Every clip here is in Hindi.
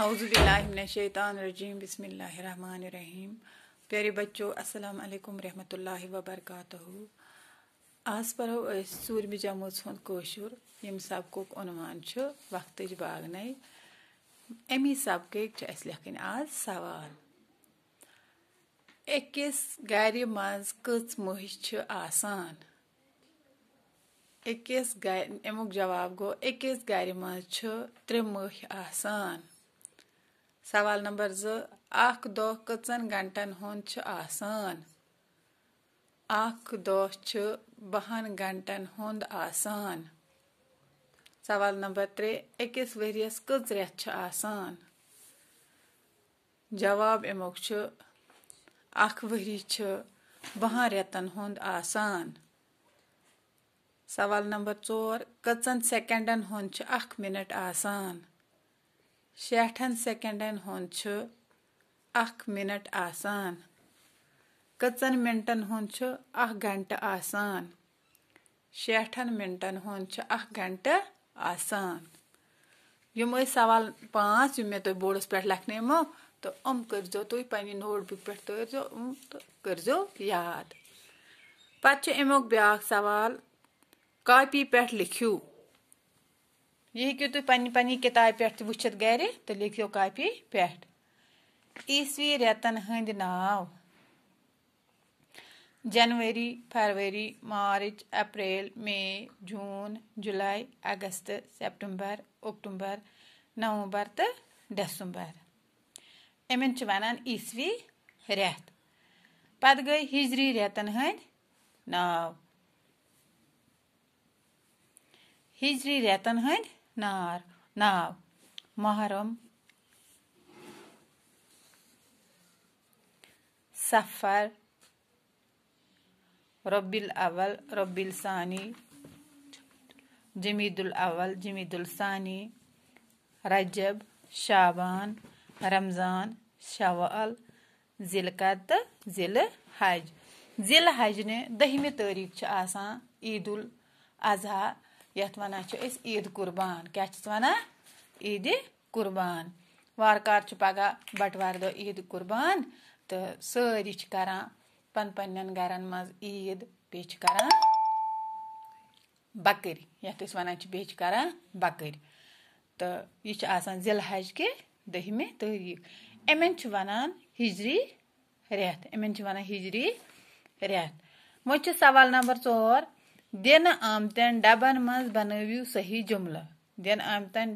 आउज़बिल्लिमिनशैतरजीम बसमीम प्यारे बच्चों अस्सलाम वालेकुम रहमतुल्लाहि व बरकातहू आज पढ़ो सूरमि जमूज हुंद कोशुर यम सबकुक उनवान वक्त बागन अमी सबक लिखन आज सवाल अकिस गर मज कच मुहि आसान अकिस गर अमुक जवाब गो अकिस गर मज त्रे मुहि आसान سوال نمبر زٕ اکھ دۄہ کٔژن گنٛٹن ہُنٛد چھُ آسان اکھ دۄہ چھُ بہن گنٛٹن ہُنٛد آسان سوال نمبر ترٛےٚ أکِس ؤریَس کٔژ رٮ۪تھ چھِ آسان جواب اَمیُک چھُ اکھ ؤری چھُ بہن رٮ۪تن ہُنٛد آسان سوال نمبر ژور کٔژن سیکنڈن ہُنٛد چھُ اکھ مِنٹ آسان شیٹھن سیکنڈن ہُند چھُ اکھ مِنٹ آسان کٔژن مِنٹن ہُند چھُ اکھ گنٹہٕ آسان شیٹھن مِنٹن ہُند چھُ اکھ گنٹہٕ آسان یِم ٲسۍ سوال پانٛژھ یِم مےٚ تۄہہِ بوڑس پٮ۪ٹھ لیکھنٲیمو تہٕ یِم کٔرزیو تُہۍ پننہِ نوٹ بُک پٮ۪ٹھ تٲرزیو یِم تہٕ کٔرزیو یاد پتہٕ چھُ امیُک بیاکھ سوال کاپی پٮ۪ٹھ لیکھِو यह हेको तुम पन्ह पन्ह किताब पे वुचित गि तो लिखो कापी पे ईसवी रेतन हंद नाव जनवरी फरवरी मार्च अप्रैल मे जून जुलाई अगस्त सेप्टम्बर अक्टूबर नवंबर तो दिसंबर अमन वनान ईस्वी रेत पत गई हिजरी रेतन हंद नाव हिजरी रेतन हंद Nar. Now, Muharram, Safar, Rabbil Awal, Rabbil Sani, Jimidul Awal, Jimidul Sani, Rajab, Shaban, Ramzan, Shawal, Zilkat, Zil Hajj. Zil Hajj ne dahimi tarik छ आसान ईद उल अजहा यथ वन ईद कुर्बान क्या वन ईद कुर्बान वारकार पगह बटवार दो ईद कुर्बान तो सारी कर पन पन्न गरन मज ईद कर बकर तो ये वन बे कर बकर तो यह जिलहज के दहमे तारीख अमन वनान हिजरी रेत अमन वनान हिजरी रेत वो सवाल नंबर चौर دِنہٕ آمتٮ۪ن ڈَبَن منٛز بَنٲوِو صحیح جُملہٕ دِنہٕ آمتٮ۪ن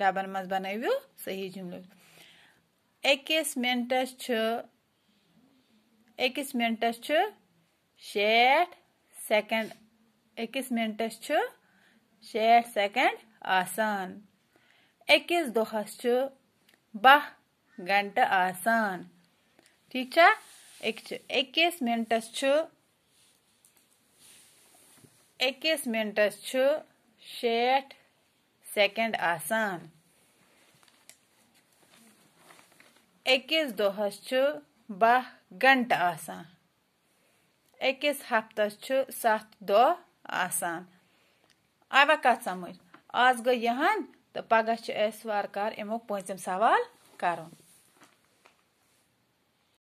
ڈَبَن منٛز بَنٲوِو صحیح جُملہٕ أکِس مِنٹَس چھُ أکِس مِنٹَس چھُ شیٹھ سٮ۪کَنٛڈ أکِس مِنٹَس چھُ شیٹھ سٮ۪کَنٛڈ آسان أکِس دۄہَس چھُ باہ گَنٹہٕ آسان ٹھیٖک چھا أکِس مِنٹَس چھُ अकस मिनटस शेठ सेकेंड आसान अकस दोहस बह घंट आसान अकस सत दह आसान कत समझ आज गई यहां तो पगह वारकार इमु पंचम सवाल करूँ